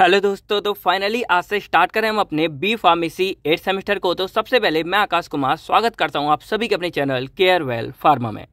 hello दोस्तों तो finally आज से स्टार्ट करें हम अपने बी फार्मेसी एट सेमेस्टर को तो सबसे पहले मैं आकाश कुमार स्वागत करता हूं आप सभी के अपने चैनल केयर वेल फार्मा में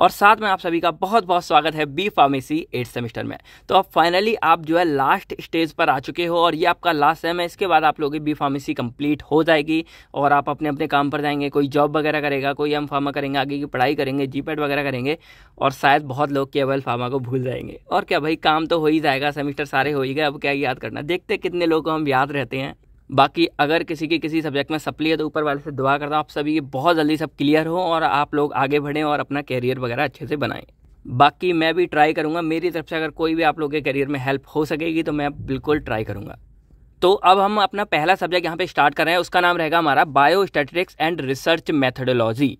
और साथ में आप सभी का बहुत बहुत स्वागत है बी फार्मेसी एट सेमेस्टर में तो अब फाइनली आप जो है लास्ट स्टेज पर आ चुके हो और ये आपका लास्ट सेम है इसके बाद आप लोगों की बी फार्मेसी कंप्लीट हो जाएगी और आप अपने अपने काम पर जाएंगे कोई जॉब वगैरह करेगा कोई एम फार्मा करेंगे आगे की पढ़ाई करेंगे जी वगैरह करेंगे और शायद बहुत लोग केवल फार्मा को भूल जाएंगे और क्या भाई काम तो हो ही जाएगा सेमेस्टर सारे हो ही गए अब क्या याद करना देखते कितने लोग हम याद रहते हैं बाकी अगर किसी की किसी सब्जेक्ट में सप्ली है तो ऊपर वाले से दुआ करता हूँ आप सभी ये बहुत जल्दी सब क्लियर हो और आप लोग आगे बढ़ें और अपना कैरियर वगैरह अच्छे से बनाएं बाकी मैं भी ट्राई करूँगा मेरी तरफ से अगर कोई भी आप लोग के करियर में हेल्प हो सकेगी तो मैं बिल्कुल ट्राई करूँगा तो अब हम अपना पहला सब्जेक्ट यहाँ पर स्टार्ट कर रहे हैं उसका नाम रहेगा हमारा बायो एंड रिसर्च मैथडोलॉजी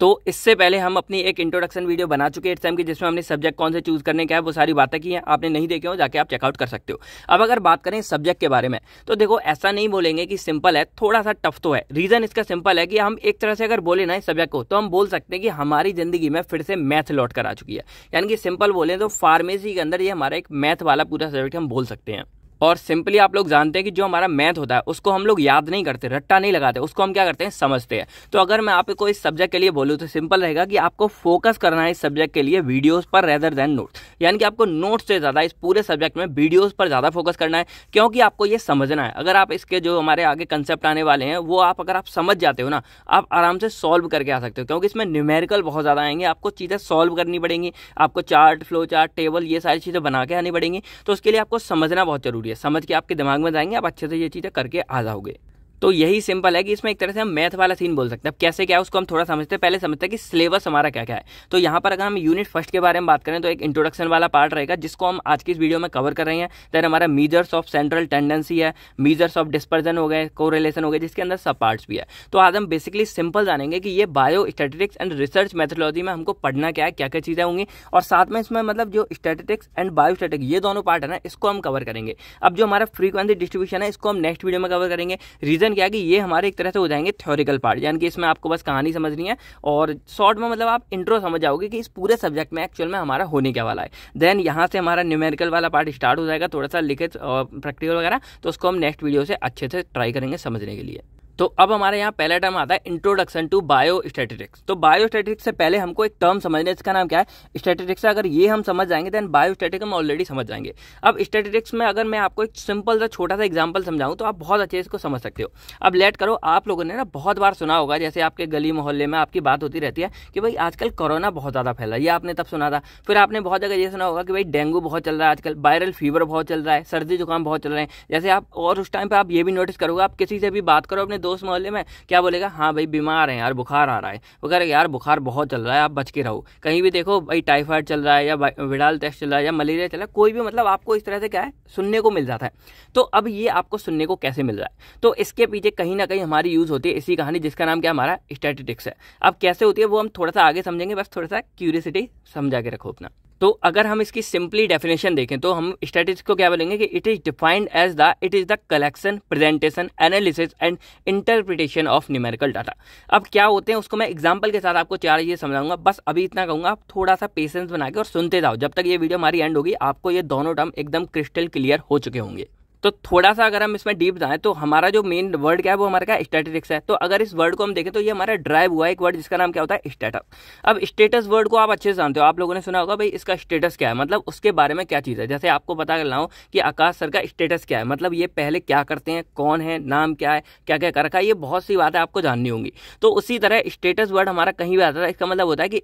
तो इससे पहले हम अपनी एक इंट्रोडक्शन वीडियो बना चुके हैं इस टाइम की जिसमें हमने सब्जेक्ट कौन से चूज़ करने क्या है वो सारी बातें की हैं आपने नहीं देखे हो जाके आप चेकआउट कर सकते हो अब अगर बात करें सब्जेक्ट के बारे में तो देखो ऐसा नहीं बोलेंगे कि सिंपल है थोड़ा सा टफ तो है रीज़न इसका सिंपल है कि हम एक तरह से अगर बोले ना इस सब्जेक्ट को तो हम बोल सकते हैं कि हमारी ज़िंदगी में फिर से मैथ लौट कर आ चुकी है यानी कि सिंपल बोलें तो फार्मेसी के अंदर ये हमारा एक मैथ वाला पूरा सब्जेक्ट हम बोल सकते हैं और सिंपली आप लोग जानते हैं कि जो हमारा मैथ होता है उसको हम लोग याद नहीं करते रट्टा नहीं लगाते उसको हम क्या करते हैं समझते हैं तो अगर मैं आपको इस सब्जेक्ट के लिए बोलूँ तो सिंपल रहेगा कि आपको फोकस करना है इस सब्जेक्ट के लिए वीडियोज़ पर रेदर देन नोट्स यानी कि आपको नोट्स से ज़्यादा इस पूरे सब्जेक्ट में वीडियोज़ पर ज़्यादा फोकस करना है क्योंकि आपको ये समझना है अगर आप इसके जो हमारे आगे कंसेप्ट आने वाले हैं वो आप अगर आप समझ जाते हो ना आप आराम से सॉल्व करके आ सकते हो क्योंकि इसमें न्यूमेरिकल बहुत ज़्यादा आएंगे आपको चीज़ें सॉल्व करनी पड़ेंगी आपको चार्ट फ्लो चार्ट टेबल ये सारी चीज़ें बना के आनी पड़ेंगी तो उसके लिए आपको समझना बहुत जरूरी होगी समझ के आपके दिमाग में जाएंगे आप अच्छे से ये चीज़ें करके आ जाओगे तो यही सिंपल है कि इसमें एक तरह से हम मैथ वाला सीन बोल सकते हैं अब कैसे क्या है उसको हम थोड़ा समझते हैं पहले समझते हैं कि सिलेबस हमारा क्या क्या है तो यहाँ पर अगर हम यूनिट फर्स्ट के बारे में बात करें तो एक इंट्रोडक्शन वाला पार्ट रहेगा जिसको हम आज की इस वीडियो में कवर कर रहे हैं देन हमारा मीजर्स ऑफ सेंट्रल टेंडेंसी है मीजर्स ऑफ डिस्पर्जन हो गए कोरिलेशन हो गए जिसके अंदर सब पार्ट्स भी है तो आज हम बेसिकली सिंपल जानेंगे कि ये bio statistics and research methodology में हमको पढ़ना क्या है क्या क्या चीज़ें होंगी और साथ में इसमें मतलब जो स्टेटिटिक्स एंड बायो स्टेटिक्स ये दोनों पार्ट है ना इसको हम कवर करेंगे अब जो हमारा फ्रीक्वेंसी डिस्ट्रीब्यूशन है इसको हम नेक्स्ट वीडियो में कवर करेंगे रीजन रीज़न क्या है कि ये हमारे एक तरह से हो जाएंगे थ्योरिकल पार्ट यानी कि इसमें आपको बस कहानी समझनी है और शॉर्ट में मतलब आप इंट्रो समझ जाओगे कि इस पूरे सब्जेक्ट में एक्चुअल में हमारा होने क्या वाला है देन यहाँ से हमारा न्यूमेरिकल वाला पार्ट स्टार्ट हो जाएगा थोड़ा सा लिखित और प्रैक्टिकल वगैरह तो उसको हम नेक्स्ट वीडियो से अच्छे से ट्राई करेंगे समझने के लिए तो अब हमारे यहाँ पहला टर्म आता है इंट्रोडक्शन टू बायो स्टैटिटिक्स तो बायो स्टेटिक्स से पहले हमको एक टर्म समझना है इसका नाम क्या है स्टैटिटिक्स अगर ये हम समझ जाएंगे देन बायो स्टेटिक हम ऑलरेडी समझ जाएंगे अब स्टैटिटिक्स में अगर मैं आपको एक सिंपल सा छोटा सा एग्जाम्पल समझाऊँ तो आप बहुत अच्छे इसको समझ सकते हो अब लेट करो आप लोगों ने ना बहुत बार सुना होगा जैसे आपके गली मोहल्ले में आपकी बात होती रहती है कि भाई आजकल कोरोना बहुत ज़्यादा फैला ये आपने तब सुना था फिर आपने बहुत जगह ये सुना होगा कि भाई डेंगू बहुत चल रहा है आजकल वायरल फीवर बहुत चल रहा है सर्दी जुकाम बहुत चल रहे हैं जैसे आप और उस टाइम पर आप ये भी नोटिस करोगे आप किसी से भी बात करो अपने दोस्त मोहल्ले में क्या बोलेगा हाँ भाई बीमार है यार बुखार आ रहा है वो कह रहे यार बुखार बहुत चल रहा है आप बच के रहो कहीं भी देखो भाई टाइफाइड चल रहा है या विडाल टेस्ट चल रहा है या मलेरिया चल रहा है कोई भी मतलब आपको इस तरह से क्या है सुनने को मिल जाता है तो अब ये आपको सुनने को कैसे मिल रहा है तो इसके पीछे कहीं ना कहीं हमारी यूज़ होती है इसी कहानी जिसका नाम क्या हमारा स्टेटिटिक्स है अब कैसे होती है वो हम थोड़ा सा आगे समझेंगे बस थोड़ा सा क्यूरियसिटी समझा के रखो अपना तो अगर हम इसकी सिंपली डेफिनेशन देखें तो हम स्टैटिस्टिक्स को क्या बोलेंगे कि it is defined as the it is the collection presentation analysis and interpretation of numerical data अब क्या होते हैं उसको मैं एग्जाम्पल के साथ आपको चार ये समझाऊंगा बस अभी इतना कहूंगा आप थोड़ा सा पेशेंस बना के और सुनते जाओ जब तक ये वीडियो हमारी एंड होगी आपको ये दोनों टर्म एकदम क्रिस्टल क्लियर हो चुके होंगे तो थोड़ा सा अगर हम इसमें डीप जाएं तो हमारा जो मेन वर्ड क्या है वो हमारा क्या स्टैटिस्टिक्स है तो अगर इस वर्ड को हम देखें तो ये हमारा ड्राइव हुआ है एक वर्ड जिसका नाम क्या होता है स्टेटस अब स्टेटस वर्ड को आप अच्छे से जानते हो आप लोगों ने सुना होगा भाई इसका स्टेटस क्या है मतलब उसके बारे में क्या चीज़ है जैसे आपको पता कर हूँ कि आकाश सर का स्टेटस क्या है मतलब ये पहले क्या करते हैं कौन है नाम क्या है क्या क्या कर रखा है ये बहुत सी बातें आपको जाननी होंगी तो उसी तरह स्टेटस वर्ड हमारा कहीं भी आता था इसका मतलब होता है कि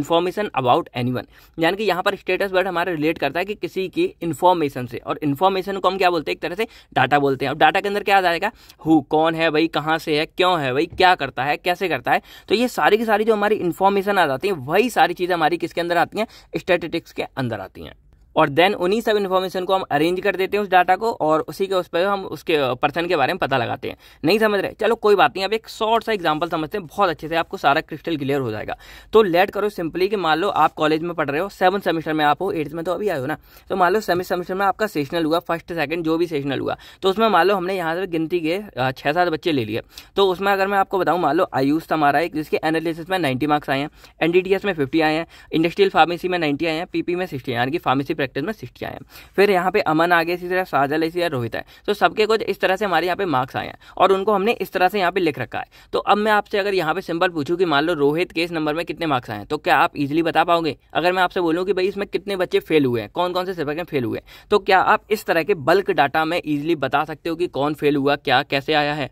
इन्फॉर्मेशन अबाउट एनी यानी कि यहाँ पर स्टेटस वर्ड हमारा रिलेट करता है कि किसी की इन्फॉर्मेशन से और इन्फॉर्मेशन को हम क्या बोलते हैं एक तरह से डाटा बोलते हैं अब डाटा के अंदर क्या आ जाएगा हु कौन है भाई कहाँ से है क्यों है भाई क्या करता है कैसे करता है तो ये सारी की सारी जो हमारी इन्फॉर्मेशन आ जाती है वही सारी चीज़ें हमारी किसके अंदर आती हैं स्टेटिटिक्स के अंदर आती हैं और देन उन्हीं सब इन्फॉर्मेशन को हम अरेंज कर देते हैं उस डाटा को और उसी के उस पर हम उसके पर्सन के बारे में पता लगाते हैं नहीं समझ रहे चलो कोई बात नहीं अब एक शॉर्ट सा एग्जांपल समझते हैं बहुत अच्छे से आपको सारा क्रिस्टल क्लियर हो जाएगा तो लेट करो सिंपली कि मान लो आप कॉलेज में पढ़ रहे हो सेवन सेमेस्टर में आप हो एट्थ में तो अभी आए हो ना तो मान लो सेवन सेमेस्टर में आपका सेशनल हुआ फर्स्ट सेकंड जो भी सेशनल हुआ तो उसमें मान लो हमने यहाँ से गिनती के छः सात बच्चे ले लिए तो उसमें अगर मैं आपको बताऊँ मान लो आयुष हमारा एक जिसके एनालिसिस में नाइन्टी मार्क्स आए हैं एनडीटीएस में फिफ्टी आए हैं इंडस्ट्रियल फार्मेसी में नाइन्टी आए हैं पीपी में सिक्सटी यानी कि फार्मेसी प्रैक्टिस में सिक्सटी आए हैं फिर यहाँ पे अमन आगे इसी तरह साजल इसी तरह रोहित है तो सबके कुछ इस तरह से हमारे यहाँ पे मार्क्स आए हैं और उनको हमने इस तरह से यहाँ पे लिख रखा है तो अब मैं आपसे अगर यहाँ पे सिंपल पूछूँ कि मान लो रोहित के इस नंबर में कितने मार्क्स आए हैं तो क्या आप इजिली बता पाओगे अगर मैं आपसे बोलूँ कि भाई इसमें कितने बच्चे फेल हुए हैं कौन कौन से सब्जेक्ट में फेल हुए हैं तो क्या आप इस तरह के बल्क डाटा में ईजिली बता सकते हो कि कौन फेल हुआ क्या कैसे आया है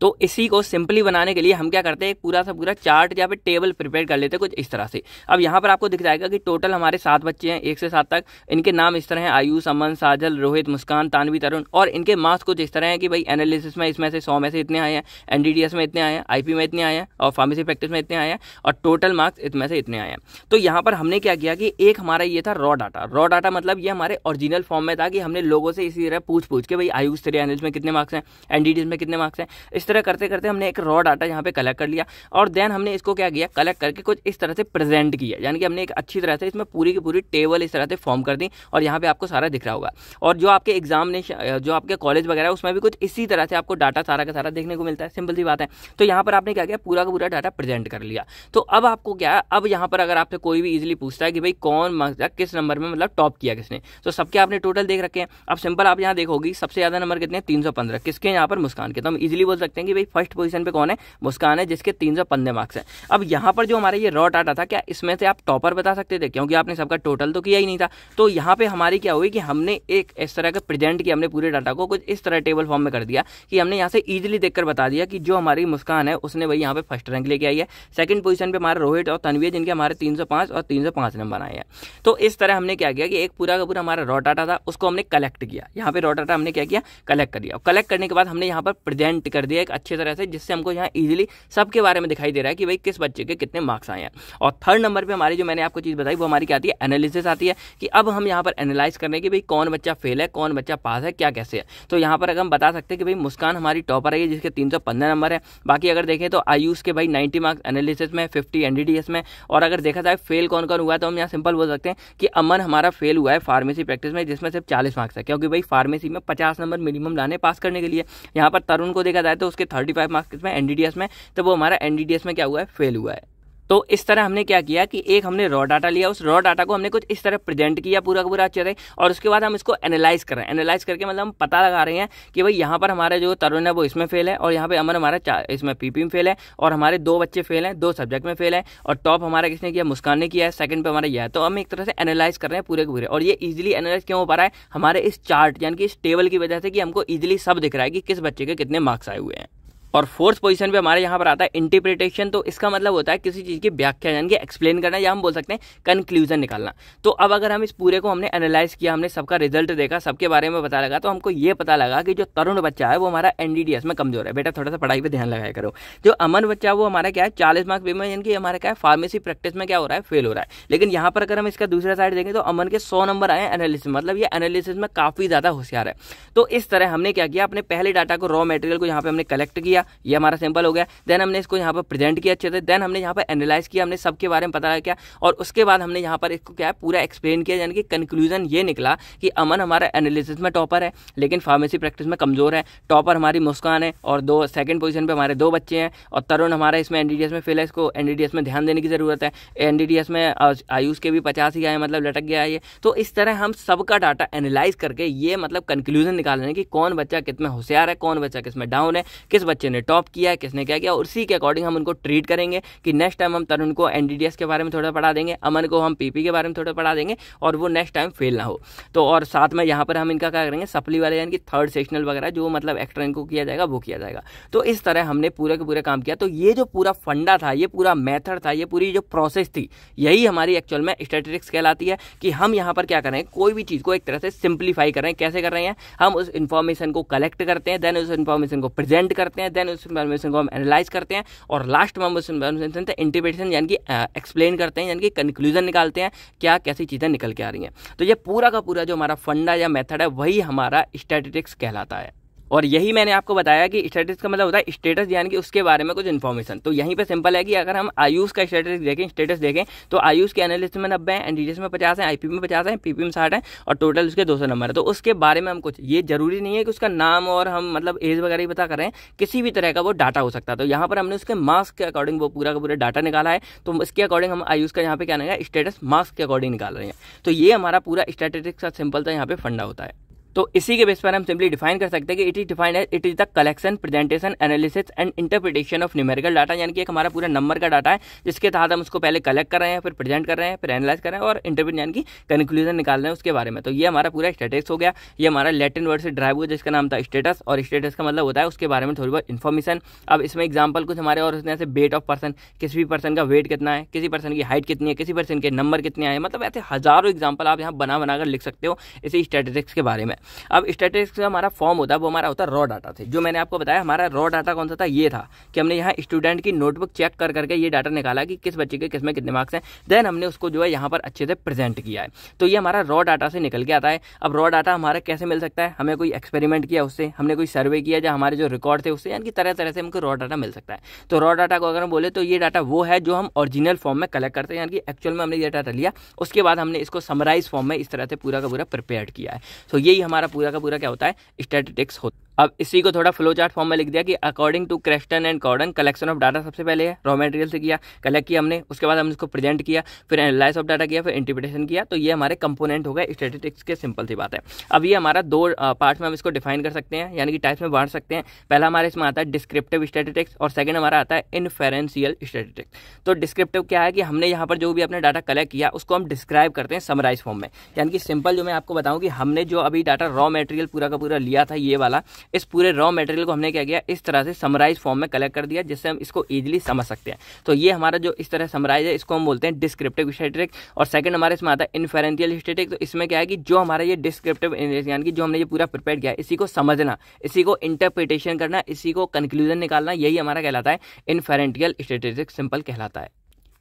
तो इसी को सिंपली बनाने के लिए हम क्या करते हैं पूरा सा पूरा चार्ट या फिर टेबल प्रिपेयर कर लेते हैं कुछ इस तरह से अब यहाँ पर आपको दिख जाएगा कि टोटल हमारे सात बच्चे हैं एक से सात तक इनके नाम इस तरह हैं आयुष अमन साजल रोहित मुस्कान तानवी तरुण और इनके मार्क्स कुछ इस तरह हैं कि भाई एनालिसिस में इसमें से सौ में से इतने आए हैं एनडीडीएस में इतने आए हैं आईपी में इतने आए हैं और फार्मेसी प्रैक्टिस में इतने आए हैं और टोटल मार्क्स इसमें से इतने आए हैं तो यहाँ पर हमने क्या किया कि एक हमारा ये था रॉ डाटा रॉ डाटा मतलब ये हमारे ओरिजिनल फॉर्म में था कि हमने लोगों से इसी तरह पूछ पूछ के भाई आयुष तेरे एनालिस में कितने मार्क्स हैं एनडीडीएस में कितने मार्क्स हैं इस तरह करते करते हमने एक रॉ डाटा यहाँ पे कलेक्ट कर लिया और देन हमने इसको क्या किया कलेक्ट करके कुछ इस तरह से प्रेजेंट किया यानी कि हमने एक अच्छी तरह से इसमें पूरी की पूरी टेबल इस तरह से फॉर्म कर दी और यहाँ पे आपको सारा दिख रहा होगा और जो आपके एग्जामिनेशन जो आपके कॉलेज वगैरह उसमें भी कुछ इसी तरह से आपको डाटा सारा का सारा देखने को मिलता है सिंपल सी बात है तो यहाँ पर आपने क्या किया पूरा का पूरा डाटा प्रेजेंट कर लिया तो अब आपको क्या अब यहाँ पर अगर आपसे कोई भी इजिली पूछता है कि भाई कौन किस नंबर में मतलब टॉप किया किसने तो सबके आपने टोटल देख रखे हैं अब सिंपल आप यहाँ देखोगी सबसे ज़्यादा नंबर कितने तीन सौ पंद्रह किसके यहाँ पर मुस्कान के तो हम इजिली बोल सकते सकते हैं कि भाई फर्स्ट पोजीशन पे कौन है मुस्कान है जिसके तीन सौ पंद्रह मार्क्स हैं अब यहाँ पर जो हमारा ये रॉ डाटा था क्या इसमें से आप टॉपर बता सकते थे क्योंकि आपने सबका टोटल तो किया ही नहीं था तो यहाँ पे हमारी क्या हुई कि हमने एक इस तरह का प्रेजेंट किया हमने पूरे डाटा को कुछ इस तरह टेबल फॉर्म में कर दिया कि हमने यहाँ से ईजिली देखकर बता दिया कि जो हमारी मुस्कान है उसने भाई यहाँ पे फर्स्ट रैंक लेके आई है सेकंड पोजीशन पे हमारे रोहित और तनवीर जिनके हमारे तीन और तीन नंबर आए हैं तो इस तरह हमने क्या किया कि एक पूरा का पूरा हमारा रॉ डाटा था उसको हमने कलेक्ट किया यहाँ पे रॉ डाटा हमने क्या किया कलेक्ट कर दिया कलेक्ट करने के बाद हमने यहाँ पर प्रेजेंट कर दिया एक अच्छे तरह से जिससे हमको यहाँ ईजिली सबके बारे में दिखाई दे रहा है कि भाई किस बच्चे के कितने मार्क्स आए हैं और थर्ड नंबर पर हमारी जो मैंने आपको चीज़ बताई वो हमारी क्या आती है एनालिसिस आती है कि अब हम यहाँ पर एनालाइज करने की भाई कौन बच्चा फेल है कौन बच्चा पास है क्या कैसे है तो यहाँ पर अगर हम बता सकते हैं कि भाई मुस्कान हमारी टॉपर आई है जिसके तीन नंबर है बाकी अगर देखें तो आयुष के भाई नाइन्टी मार्क्स एनालिसिस में फिफ्टी एनडीडीएस में और अगर देखा जाए फेल कौन कौन हुआ है तो हम यहाँ सिंपल बोल सकते हैं कि अमन हमारा फेल हुआ है फार्मेसी प्रैक्टिस में जिसमें सिर्फ चालीस मार्क्स है क्योंकि भाई फार्मेसी में पचास नंबर मिनिमम लाने पास करने के लिए यहाँ पर तरुण को देखा जाए तो उसके थर्टी फाइव मार्क्स में एन में तो वो हमारा एन में क्या हुआ है फेल हुआ है तो इस तरह हमने क्या किया कि एक हमने रॉ डाटा लिया उस रॉ डाटा को हमने कुछ इस तरह प्रेजेंट किया पूरा का पूरा अच्छे से और उसके बाद हम इसको एनालाइज कर रहे हैं एनालाइज करके मतलब हम पता लगा रहे हैं कि भाई यहाँ पर हमारा जो तरुण है वो इसमें फेल है और यहाँ पे अमर हमारा इसमें पीपी में फेल है और हमारे दो बच्चे फेल हैं दो सब्जेक्ट में फेल है और टॉप हमारा किसने किया मुस्कान ने किया है सेकंड पर हमारा यह है तो हम एक तरह से एनालाइज कर रहे हैं पूरे के पूरे और ये इजिली एनालाइज क्यों हो पा रहा है हमारे इस चार्ट यानी कि इस टेबल की वजह से कि हमको इजिली सब दिख रहा है कि किस बच्चे के कितने मार्क्स आए हुए हैं और फोर्थ पोजीशन पे हमारे यहाँ पर आता है इंटरप्रिटेशन तो इसका मतलब होता है किसी चीज़ की व्याख्या यानी कि एक्सप्लेन करना या हम बोल सकते हैं कंक्लूजन निकालना तो अब अगर हम इस पूरे को हमने एनालाइज किया हमने सबका रिजल्ट देखा सबके बारे में पता लगा तो हमको ये पता लगा कि जो तरुण बच्चा है वो हमारा एनडीडीएस में कमजोर है बेटा थोड़ा सा पढ़ाई पर ध्यान लगाया करो जो अमन बच्चा है वो हमारा क्या है चालीस मार्क्स में यानी कि हमारा क्या है फार्मेसी प्रैक्टिस में क्या हो रहा है फेल हो रहा है लेकिन यहाँ पर अगर हम इसका दूसरा साइड देखें तो अमन के सौ नंबर आए एनालिसिस मतलब ये एनालिसिस में काफ़ी ज़्यादा होशियार है तो इस तरह हमने क्या किया अपने पहले डाटा को रॉ मटेरियल को यहाँ पर हमने कलेक्ट किया ये हमारा सिंपल हो गया देन हमने इसको यहाँ पर प्रेजेंट किया अच्छे से देन हमने यहाँ पर एनालाइज किया हमने सबके बारे में पता लगा क्या और उसके बाद हमने यहाँ पर इसको क्या है पूरा एक्सप्लेन किया यानी कि कंक्लूजन ये निकला कि अमन हमारा एनालिसिस में टॉपर है लेकिन फार्मेसी प्रैक्टिस में कमज़ोर है टॉपर हमारी मुस्कान है और दो सेकंड पोजीशन पे हमारे दो बच्चे हैं और तरुण हमारा इसमें एनडीडीएस में फेल है इसको एनडीडीएस में ध्यान देने की ज़रूरत है एनडीडीएस में आयुष के भी पचास ही आए मतलब लटक गया है ये तो इस तरह हम सबका डाटा एनालाइज करके ये मतलब कंक्लूजन निकाल रहे हैं कि कौन बच्चा कितना होशियार है कौन बच्चा किस में डाउन है किस बच्चे बच्चे ने टॉप किया है किसने क्या किया उसी के अकॉर्डिंग हम उनको ट्रीट करेंगे कि नेक्स्ट टाइम हम तरुण को एन के बारे में थोड़ा पढ़ा देंगे अमन को हम पीपी के बारे में थोड़ा पढ़ा देंगे और वो नेक्स्ट टाइम फेल ना हो तो और साथ में यहाँ पर हम इनका क्या करेंगे सप्ली वाले यानी कि थर्ड सेक्शनल वगैरह जो मतलब एक्स्ट्रा इनको किया जाएगा वो किया जाएगा तो इस तरह हमने पूरे के पूरे काम किया तो ये जो पूरा फंडा था ये पूरा मेथड था ये पूरी जो प्रोसेस थी यही हमारी एक्चुअल में स्टैटिस्टिक्स कहलाती है कि हम यहाँ पर क्या करें कोई भी चीज़ को एक तरह से सिंप्लीफाई करें कैसे कर रहे हैं हम उस इन्फॉर्मेशन को कलेक्ट करते हैं देन उस इन्फॉर्मेशन को प्रेजेंट करते हैं देन उस इन्फॉर्मेशन को हम एनालाइज करते हैं और लास्ट में हम उस इन्फॉर्मेशन से इंटीपेशन यानी कि एक्सप्लेन करते हैं यानी कि कंक्लूजन निकालते हैं क्या कैसी चीज़ें निकल के आ रही हैं तो ये पूरा का पूरा जो हमारा फंडा या मेथड है वही हमारा स्टैटिटिक्स कहलाता है और यही मैंने आपको बताया कि स्टेटस का मतलब होता है स्टेटस यानी कि उसके बारे में कुछ इन्फॉर्मेशन तो यहीं पे सिंपल है कि अगर हम आयुष का स्टेटस देखें स्टेटस देखें तो आयुष के एनालिस्ट में नब्बे हैं एनडीजीएस में पचास हैं आईपी में पचास हैं पीपी में साठ हैं और टोटल उसके दो सौ नंबर है तो उसके बारे में हम कुछ ये जरूरी नहीं है कि उसका नाम और हम मतलब एज वगैरह ही पता करें किसी भी तरह का वो डाटा हो सकता है तो यहाँ पर हमने उसके मार्क्स के अकॉर्डिंग वो पूरा का पूरा डाटा निकाला है तो उसके अकॉर्डिंग हम आयुष का यहाँ पे क्या निकाला स्टेटस मार्क्स के अकॉर्डिंग निकाल रहे हैं तो ये हमारा पूरा स्टैटिस्टिक्स का सिंपल था यहाँ पे फंडा होता है तो इसी के बेस पर हम सिंपली डिफाइन कर सकते हैं कि इट इज डिफाइंड है it is the collection presentation analysis and interpretation of numerical data यानी कि एक हमारा पूरा नंबर का डाटा है जिसके तहत हम उसको पहले कलेक्ट कर रहे हैं फिर प्रेजेंट कर रहे हैं फिर एनालाइज कर रहे हैं और इंटरप्रिट यानी कि कंक्लूजन निकाल रहे हैं उसके बारे में तो ये हमारा पूरा स्टेटिक्स हो गया ये हमारा लेटिन वर्ड से ड्राइव हुआ जिसका नाम था स्टेटस और स्टेटस का मतलब होता है उसके बारे में थोड़ी बहुत इन्फॉर्मेशन अब इसमें एग्जाम्पल कुछ हमारे और उसने ऐसे वेट ऑफ पर्सन किसी भी पर्सन का वेट कितना है किसी पर्सन की हाइट कितनी है किसी पर्सन के नंबर कितने आए मतलब ऐसे हजारों एग्जाम्पल आप यहाँ बना बनाकर लिख सकते हो इसी स्टेटिस्टिक्स के बारे में अब स्टैटिस्टिक्स का हमारा फॉर्म होता है वो हमारा होता है रॉ डाटा से जो मैंने आपको बताया हमारा रॉ डाटा कौन सा था ये था कि हमने यहाँ स्टूडेंट की नोटबुक चेक कर करके ये डाटा निकाला कि किस बच्चे के किस में कितने मार्क्स हैं देन हमने उसको जो है यहाँ पर अच्छे से प्रेजेंट किया है तो ये हमारा रॉ डाटा से निकल के आता है अब रॉ डाटा हमारा कैसे मिल सकता है हमें कोई एक्सपेरिमेंट किया उससे हमने कोई सर्वे किया या हमारे जो रिकॉर्ड थे उससे यानी कि तरह तरह से हमको रॉ डाटा मिल सकता है तो रॉ डाटा को अगर हम बोले तो ये डाटा वो है जो हम ऑरिजिनल फॉर्म में कलेक्ट करते हैं यानी कि एक्चुअल में हमने ये डाटा लिया उसके बाद हमने इसको समराइज फॉर्म में इस तरह से पूरा का पूरा प्रिपेयर किया है तो यही हमारे हमारा पूरा का पूरा क्या होता है स्टैटिटिक्स होता है अब इसी को थोड़ा फ्लो चार्ट फॉर्म में लिख दिया कि according to Croxton and Cowden collection of data सबसे पहले है रॉ मटेरियल से किया कलेक्ट किया हमने उसके बाद हमने इसको प्रेजेंट किया फिर एनालाइज ऑफ डाटा किया फिर इंटरप्रिटेशन किया तो ये हमारे कंपोनेंट हो गए स्टेटिस्टिक्स के सिंपल सी बात है अब ये हमारा दो पार्ट में हम इसको डिफाइन कर सकते हैं यानी कि टाइप्स में बांट सकते हैं पहला हमारे इसमें आता है डिस्क्रिप्टिव स्टेटिस्टिक्स और सेकंड हमारा आता है इनफेरेंशियल स्टेटिस्टिक्स तो डिस्क्रिप्टिव क्या है कि हमने यहाँ पर जो भी अपने डाटा कलेक्ट किया उसको हम डिस्क्राइब करते हैं समराइज फॉर्म में यानी कि सिंपल जो मैं आपको बताऊँ कि हमने जो अभी डाटा रॉ मेटेरियल पूरा का पूरा लिया था ये वाला इस पूरे रॉ मटेरियल को हमने क्या किया इस तरह से समराइज फॉर्म में कलेक्ट कर दिया जिससे हम इसको ईजिली समझ सकते हैं तो ये हमारा जो इस तरह समराइज है इसको हम बोलते हैं डिस्क्रिप्टिव स्टेटिक और सेकंड हमारे इसमें आता है इन्फेरेंशियल स्टेटिक तो इसमें क्या है कि जो हमारा ये डिस्क्रिप्टिव यानी कि जो हमने ये पूरा प्रिपेयर किया इसी को समझना इसी को इंटरप्रिटेशन करना इसी को कंक्लूजन निकालना यही हमारा कहलाता है इन्फेरेंटियल स्टेटिक सिंपल कहलाता है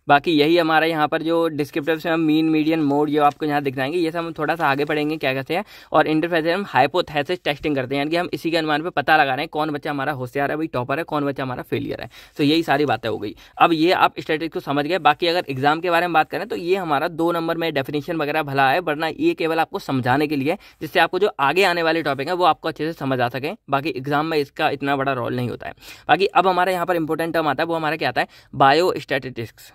बाकी यही हमारा यहाँ पर जो डिस्क्रिप्टिव से हम मीन मीडियन मोड जो आपको यहाँ दिख जाएंगे ये सब हम थोड़ा सा आगे पढ़ेंगे क्या कहते हैं और इंटरफेस हम हाइपोथेसिस टेस्टिंग करते हैं यानी कि हम इसी के अनुमान पर पता लगा रहे हैं कौन बच्चा हमारा होशियार है भाई टॉपर है कौन बच्चा हमारा फेलियर है तो यही सारी बातें हो गई अब ये आप स्टेटिक को समझ गए बाकी अगर एग्जाम के बारे में बात करें तो ये हमारा दो नंबर में डेफिनेशन वगैरह भला है वरना ये केवल आपको समझाने के लिए जिससे आपको जो आगे आने वाले टॉपिक है वो आपको अच्छे से समझ आ सके बाकी एग्जाम में इसका इतना बड़ा रोल नहीं होता है बाकी अब हमारे यहाँ पर इंपॉर्टेंट टर्म आता है वो हमारा क्या आता है बायो स्टेटिस्टिक्स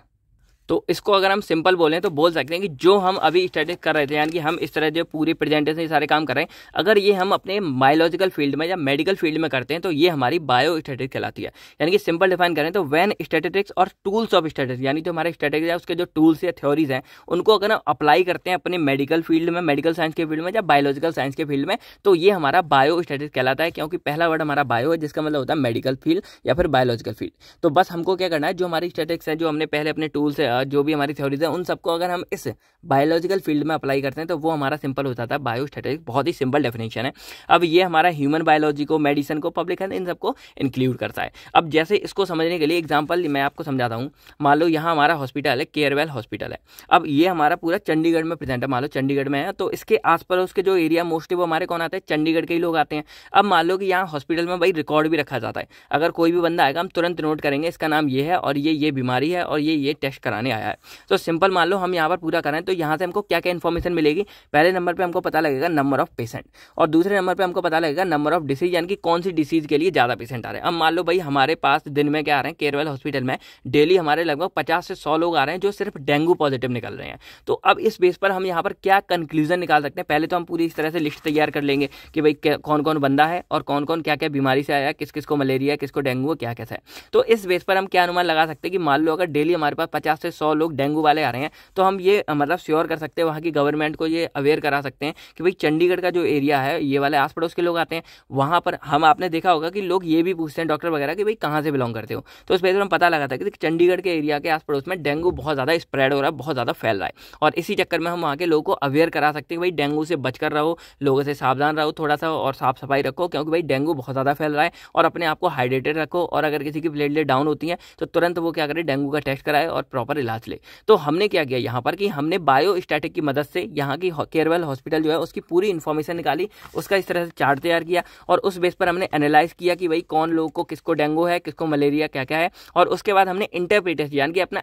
तो इसको अगर हम सिंपल बोलें तो बोल सकते हैं कि जो हम अभी स्टडी कर रहे थे यानी कि हम इस तरह जो पूरी प्रेजेंटेशन सारे काम कर रहे हैं अगर ये हम अपने बायोलॉजिकल फील्ड में या मेडिकल फील्ड में करते हैं तो ये हमारी बायो स्टेटिक्स कहलाती है यानी कि सिंपल डिफाइन करें तो वैन स्टेटिक्स और टूल्स ऑफ स्टेटिक्स यानी जो हमारे स्टेटिक्स है उसके जो टूल्स या थ्योरीज हैं उनको अगर हम अप्लाई करते हैं अपने मेडिकल फील्ड में मेडिकल साइंस के फील्ड में या बायोलॉजिकल साइंस के फील्ड में तो ये हमारा बायो स्टेटिक्स कहलाता है क्योंकि पहला वर्ड हमारा बायो है जिसका मतलब होता है मेडिकल फील्ड या फिर बायोलॉजिकल फील्ड तो बस हमको क्या करना है जो हमारी स्टेटिक्स हैं जो हमने पहले अपने टूल्स जो भी हमारी थ्योरीज हैं उन सबको अगर हम इस बायोलॉजिकल फील्ड में अप्लाई करते हैं तो वो हमारा सिंपल हो जाता है बायोस्टेटिक बहुत ही सिंपल डेफिनेशन है अब ये हमारा ह्यूमन बायोलॉजी को मेडिसिन को पब्लिक हेल्थ इन सबको इंक्लूड करता है अब जैसे इसको समझने के लिए एग्जाम्पल मैं आपको समझाता हूँ मान लो यहाँ हमारा हॉस्पिटल है केयरवेल हॉस्पिटल है अब ये हमारा पूरा चंडीगढ़ में प्रेजेंट है मान लो चंडीगढ़ में है तो इसके आस पड़ोस के जो एरिया मोस्टली वो हमारे कौन आते हैं चंडीगढ़ के ही लोग आते हैं अब मान लो कि यहाँ हॉस्पिटल में भाई रिकॉर्ड भी रखा जाता है अगर कोई भी बंदा आएगा हम तुरंत नोट करेंगे इसका नाम ये है और ये ये बीमारी है और ये ये टेस्ट कराने में आया है तो सिंपल मान लो हम यहाँ पर पूरा करें तो यहाँ से हमको क्या क्या इन्फॉर्मेशन मिलेगी पहले नंबर पर हमको पता लगेगा नंबर ऑफ पेशेंट और दूसरे नंबर पर हमको पता लगेगा नंबर ऑफ डिसीज यानी कि कौन सी डिसीज के लिए ज़्यादा पेशेंट आ रहे हैं अब मान लो भाई हमारे पास दिन में क्या आ रहे हैं केरवल हॉस्पिटल में डेली हमारे लगभग पचास से सौ लोग आ रहे हैं जो सिर्फ डेंगू पॉजिटिव निकल रहे हैं तो अब इस बेस पर हम यहाँ पर क्या कंक्लूजन निकाल सकते हैं पहले तो हम पूरी इस तरह से लिस्ट तैयार कर लेंगे कि भाई कौन कौन बंदा है और कौन कौन क्या क्या बीमारी से आया किस किस को मलेरिया किसको डेंगू क्या कैसा है तो इस बेस पर हम क्या अनुमान लगा सकते हैं कि मान लो अगर डेली हमारे पास पचास से से सौ लोग डेंगू वाले आ रहे हैं तो हम ये मतलब श्योर कर सकते हैं वहाँ की गवर्नमेंट को ये अवेयर करा सकते हैं कि भाई चंडीगढ़ का जो एरिया है ये वाले आस पड़ोस के लोग आते हैं वहाँ पर हम आपने देखा होगा कि लोग ये भी पूछते हैं डॉक्टर वगैरह कि भाई कहाँ से बिलोंग करते हो तो उस पर तो हम पता लगा था कि चंडीगढ़ के एरिया के आस पड़ोस में डेंगू बहुत ज़्यादा स्प्रेड हो रहा है बहुत ज़्यादा फैल रहा है और इसी चक्कर में हम वहाँ के लोगों को अवेयर करा सकते हैं भाई डेंगू से बचकर रहो लोगों से सावधान रहो थोड़ा सा और साफ सफाई रखो क्योंकि भाई डेंगू बहुत ज़्यादा फैल रहा है और अपने आप को हाइड्रेटेड रखो और अगर किसी की प्लेटलेट डाउन होती है तो तुरंत वो क्या करें डेंगू का टेस्ट कराए और प्रॉपर इलाज ले तो हमने क्या किया यहाँ पर कि हमने बायो स्टैटिक की मदद से यहाँ की केयरवेल हॉस्पिटल जो है उसकी पूरी इन्फॉर्मेशन निकाली उसका इस तरह से चार्ट तैयार किया और उस बेस पर हमने एनालाइज किया कि भाई कौन लोगों को किसको डेंगू है किसको मलेरिया क्या क्या है और उसके बाद हमने इंटरप्रिटेशन यानी कि अपना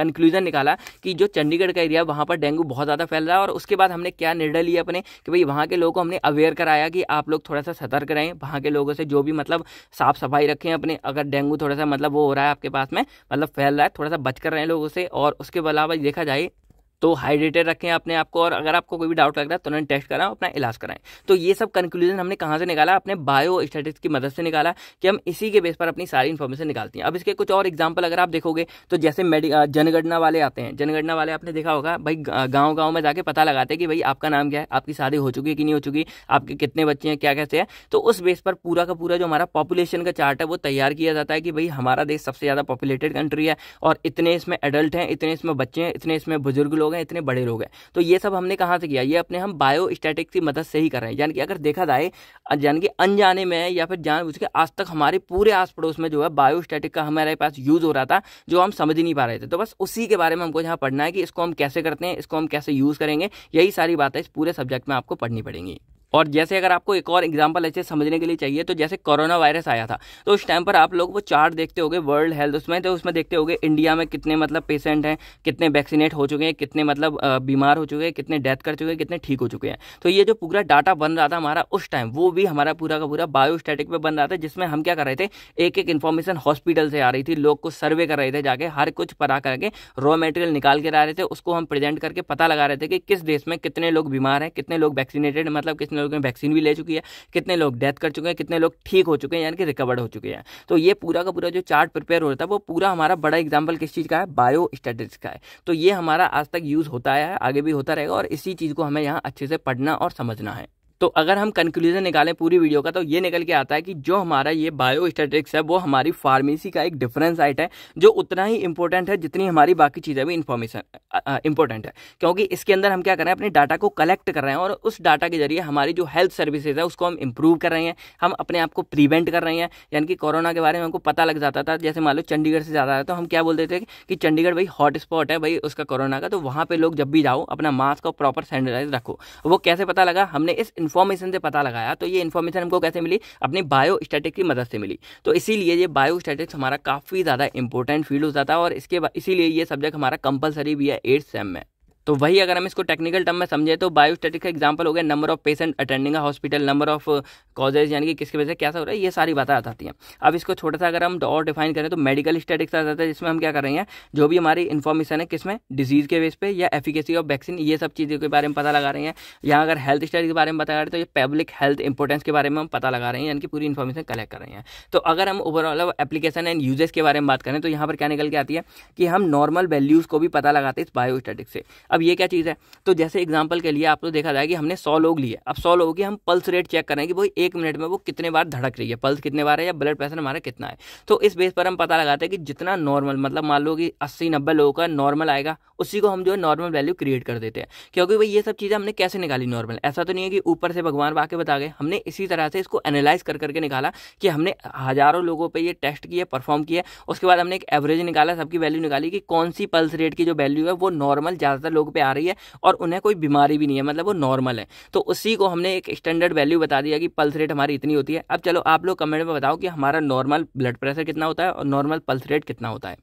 कंक्लूजन निकाला कि जो चंडीगढ़ का एरिया वहाँ पर डेंगू बहुत ज़्यादा फैल रहा है और उसके बाद हमने क्या निर्णय लिया अपने कि भाई वहाँ के लोगों को हमने अवेयर कराया कि आप लोग थोड़ा सा सतर्क रहें वहाँ के लोगों से जो भी मतलब साफ सफाई रखें अपने अगर डेंगू थोड़ा सा मतलब वो हो रहा है आपके पास में मतलब फैल रहा है थोड़ा सा बच कर रहे हैं लोग लोग उसे और उसके अलावा देखा जाए तो हाइड्रेटेड रखें अपने आप को और अगर आपको कोई भी डाउट लग रहा है तुरंत टेस्ट कराएं अपना इलाज कराएं तो ये सब कंक्लूजन हमने कहाँ से निकाला अपने बायो स्टेटिक्स की मदद से निकाला कि हम इसी के बेस पर अपनी सारी इन्फॉर्मेशन निकालती हैं अब इसके कुछ और एग्जाम्पल अगर आप देखोगे तो जैसे जनगणना वाले आते हैं जनगणना वाले आपने देखा होगा भाई गाँव गाँव में जाके पता लगाते हैं कि भाई आपका नाम क्या है आपकी शादी हो चुकी है कि नहीं हो चुकी आपके कितने बच्चे हैं क्या कैसे हैं तो उस बेस पर पूरा का पूरा जो हमारा पॉपुलेशन का चार्ट है वो तैयार किया जाता है कि भाई हमारा देश सबसे ज़्यादा पॉपुलेटेड कंट्री है और इतने इसमें एडल्ट हैं इतने इसमें बच्चे हैं इतने इसमें बुजुर्ग लोग लोग हैं इतने बड़े लोग हैं तो ये सब हमने कहाँ से किया ये अपने हम बायो स्टैटिक की मदद से ही कर रहे हैं यानी कि अगर देखा जाए यानी कि अनजाने में या फिर जान के आज तक हमारे पूरे आस पड़ोस में जो है बायो स्टैटिक का हमारे पास यूज़ हो रहा था जो हम समझ नहीं पा रहे थे तो बस उसी के बारे में हमको यहाँ पढ़ना है कि इसको हम कैसे करते हैं इसको हम कैसे यूज़ करेंगे यही सारी बातें इस पूरे सब्जेक्ट में आपको पढ़नी पड़ेंगी और जैसे अगर आपको एक और एग्जाम्पल ऐसे समझने के लिए चाहिए तो जैसे कोरोना वायरस आया था तो उस टाइम पर आप लोग वो चार्ट देखते हो वर्ल्ड हेल्थ उसमें तो उसमें देखते हो इंडिया में कितने मतलब पेशेंट हैं कितने वैक्सीनेट हो चुके हैं कितने मतलब बीमार हो चुके हैं कितने डेथ कर चुके हैं कितने ठीक हो चुके हैं तो ये जो पूरा डाटा बन रहा था हमारा उस टाइम वो भी हमारा पूरा का पूरा बायोस्टैटिक पे बन रहा था जिसमें हम क्या कर रहे थे एक एक इन्फॉर्मेशन हॉस्पिटल से आ रही थी लोग को सर्वे कर रहे थे जाके हर कुछ पता करके रॉ मटेरियल निकाल के आ रहे थे उसको हम प्रेजेंट करके पता लगा रहे थे कि किस देश में कितने लोग बीमार हैं कितने लोग वैक्सीनेटेड मतलब कितने लोगों ने वैक्सीन भी ले चुकी है कितने लोग डेथ कर चुके हैं कितने लोग ठीक हो चुके हैं यानी कि रिकवर्ड हो चुके हैं तो ये पूरा का पूरा जो चार्ट प्रिपेयर हो रहा था वो पूरा हमारा बड़ा एग्जाम्पल किस चीज़ का है बायो स्टैटिक्स का है तो ये हमारा आज तक यूज़ होता है आगे भी होता रहेगा और इसी चीज़ को हमें यहाँ अच्छे से पढ़ना और समझना है तो अगर हम कंक्लूजन निकालें पूरी वीडियो का तो ये निकल के आता है कि जो हमारा ये बायो स्टेटिक्स है वो हमारी फार्मेसी का एक डिफरेंस आइट है जो उतना ही इंपॉर्टेंट है जितनी हमारी बाकी चीज़ें भी इंफॉर्मेशन इंपॉर्टेंट है क्योंकि इसके अंदर हम क्या कर रहे हैं अपने डाटा को कलेक्ट कर रहे हैं और उस डाटा के जरिए हमारी जो हेल्थ सर्विसेज है उसको हम इंप्रूव कर रहे हैं हम अपने आप को प्रिवेंट कर रहे हैं यानी कि कोरोना के बारे में हमको पता लग जाता था जैसे मान लो चंडीगढ़ से ज़्यादा है तो हम क्या बोलते थे कि चंडीगढ़ भाई हॉट स्पॉट है भाई उसका कोरोना का तो वहाँ पर लोग जब भी जाओ अपना मास्क और प्रॉपर सैनिटाइज रखो वो कैसे पता लगा हमने इस इन्फॉर्मेशन से पता लगाया तो ये इन्फॉर्मेशन हमको कैसे मिली अपनी बायो स्टैटिक की मदद से मिली तो इसीलिए ये बायो स्टैटिक्स हमारा काफ़ी ज़्यादा इंपॉर्टेंट फील्ड हो जाता है और इसके इसीलिए ये सब्जेक्ट हमारा कंपलसरी भी है एट्थ सेम में तो वही अगर हम इसको टेक्निकल टर्म में समझे तो बायोस्टेटिक का एग्जाम्पल हो गया number of patient attending hospital number of causes यानी कि किसके वजह से क्या हो रहा है ये सारी बातें आ जाती हैं अब इसको छोटा सा अगर हम और डिफाइन करें तो मेडिकल स्टेटिक्स आ जाता है जिसमें हम क्या कर रहे हैं जो भी हमारी इन्फॉर्मेशन है किसमें डिजीज़ के बेस पे या एफिकेसी ऑफ वैक्सीन ये सब चीज़ों के बारे में पता लगा रहे हैं या अगर हेल्थ स्टडी के बारे में बता रहे हैं तो ये पब्लिक हेल्थ इंपॉर्टेंस के बारे में हम पता लगा रहे हैं यानी कि पूरी इन्फॉर्मेशन कलेक्ट कर रहे हैं तो अगर हम ओवरऑल एप्लीकेशन एंड यूजेस के बारे में बात करें तो यहाँ पर क्या निकल के आती है कि हम नॉर्मल वैल्यूज़ को भी पता लगाते हैं इस बायोस्टेटिक्स से अब ये क्या चीज़ है तो जैसे एग्जाम्पल के लिए आप तो देखा जाए कि हमने सौ लोग लिए अब सौ लोगों की हम पल्स रेट चेक करें कि भाई एक मिनट में वो कितने बार धड़क रही है पल्स कितने बार है या ब्लड प्रेशर हमारा कितना है तो इस बेस पर हम पता लगाते हैं कि जितना नॉर्मल मतलब मान लो कि अस्सी नब्बे लोगों का नॉर्मल आएगा उसी को हम जो है नॉर्मल वैल्यू क्रिएट कर देते हैं क्योंकि भाई ये सब चीज़ें हमने कैसे निकाली नॉर्मल ऐसा तो नहीं है कि ऊपर से भगवान वाके बता गए हमने इसी तरह से इसको एनालाइज कर करके निकाला कि हमने हज़ारों लोगों पर ये टेस्ट किया परफॉर्म किया उसके बाद हमने एक एवरेज निकाला सबकी वैल्यू निकाली कि कौन सी पल्स रेट की जो वैल्यू है वो नॉर्मल ज़्यादातर लोगों पर आ रही है और उन्हें कोई बीमारी भी नहीं है मतलब वो नॉर्मल है तो उसी को हमने एक स्टैंडर्ड वैल्यू बता दिया कि पल्स रेट हमारी इतनी होती है अब चलो आप लोग कमेंट में बताओ कि हमारा नॉर्मल ब्लड प्रेशर कितना होता है और नॉर्मल पल्स रेट कितना होता है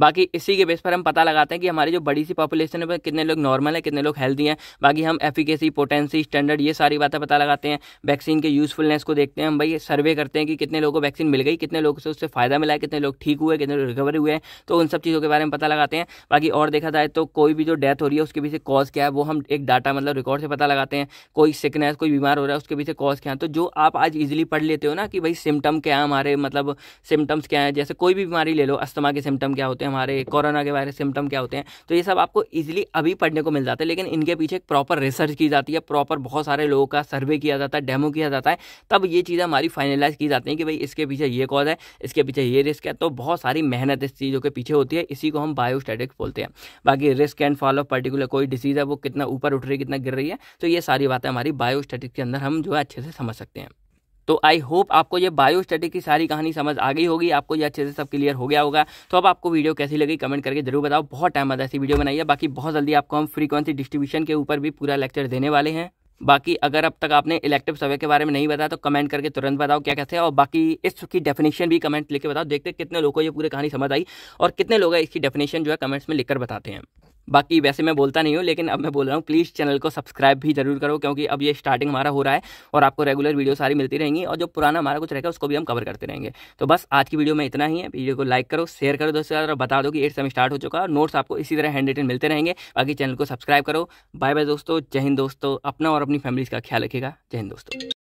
बाकी इसी के बेस पर हम पता लगाते हैं कि हमारी जो बड़ी सी पॉपुलेशन है कितने लोग नॉर्मल है कितने लोग हेल्दी हैं बाकी हम एफिकेसी पोटेंसी स्टैंडर्ड ये सारी बातें पता लगाते हैं वैक्सीन के यूजफुलनेस को देखते हैं हम भाई सर्वे करते हैं कि कितने लोगों को वैक्सीन मिल गई कितने लोगों से उससे फ़ायदा मिला है कितने लोग ठीक हुए कितने लोग रिकवरी हुए हैं तो उन सब चीज़ों के बारे में पता लगाते हैं बाकी और देखा जाए तो कोई भी जो डेथ हो रही है उसके पीछे कॉज क्या है वो हम एक डाटा मतलब रिकॉर्ड से पता लगाते हैं कोई सिकनेस कोई बीमार हो रहा है उसके पीछे कॉज क्या है तो जो आप आज इजिली पढ़ लेते हो ना कि भाई सिम्टम क्या है हमारे मतलब सिम्टम्स क्या है जैसे कोई भी बीमारी ले लो अस्थमा के सिम्टम क्या होते हैं हमारे कोरोना के वायरस सिम्टम क्या होते हैं तो ये सब आपको ईजिली अभी पढ़ने को मिल जाता है लेकिन इनके पीछे एक प्रॉपर रिसर्च की जाती है प्रॉपर बहुत सारे लोगों का सर्वे किया जाता है डेमो किया जाता है तब ये चीज़ें हमारी फाइनलाइज की जाती हैं कि भाई इसके पीछे ये कॉज है इसके पीछे ये रिस्क है तो बहुत सारी मेहनत इस चीज़ों के पीछे होती है इसी को हम बायोस्टेटिक्स बोलते हैं बाकी risk and fall of particular कोई डिसीज़ है वो कितना ऊपर उठ रही है कितना गिर रही है तो ये सारी बातें हमारी बायोस्टेटिक्स के अंदर हम जो है अच्छे से समझ सकते हैं तो आई होप आपको ये स्टडी की सारी कहानी समझ आ गई होगी आपको ये अच्छे से सब क्लियर हो गया होगा तो अब आपको वीडियो कैसी लगी कमेंट करके जरूर बताओ बहुत टाइम बाद ऐसी वीडियो बनाई है बाकी बहुत जल्दी आपको हम फ्रीक्वेंसी डिस्ट्रीब्यूशन के ऊपर भी पूरा लेक्चर देने वाले हैं बाकी अगर अब तक आपने इलेक्टिव सर्वे के बारे में नहीं बताया तो कमेंट करके तुरंत बताओ क्या कहते हैं और बाकी इसकी डेफिनेशन भी कमेंट लिख के बताओ देखते कितने लोगों को ये पूरी कहानी समझ आई और कितने लोग इसकी डेफिनेशन जो है कमेंट्स में लिखकर बताते हैं बाकी वैसे मैं बोलता नहीं हूँ लेकिन अब मैं बोल रहा हूँ प्लीज़ चैनल को सब्सक्राइब भी जरूर करो क्योंकि अब ये स्टार्टिंग हमारा हो रहा है और आपको रेगुलर वीडियो सारी मिलती रहेंगी और जो पुराना हमारा कुछ रहेगा उसको भी हम कवर करते रहेंगे तो बस आज की वीडियो में इतना ही है वीडियो को लाइक करो शेयर करो दोस्तों और बता दो कि एट सेम स्टार्ट हो चुका और नोट्स आपको इसी तरह हैंड रिटन मिलते रहेंगे बाकी चैनल को सब्सक्राइब करो बाय बाय दोस्तों जय हिंद दोस्तों अपना और अपनी फैमिलीज़ का ख्याल रखेगा जय हिंद दोस्तों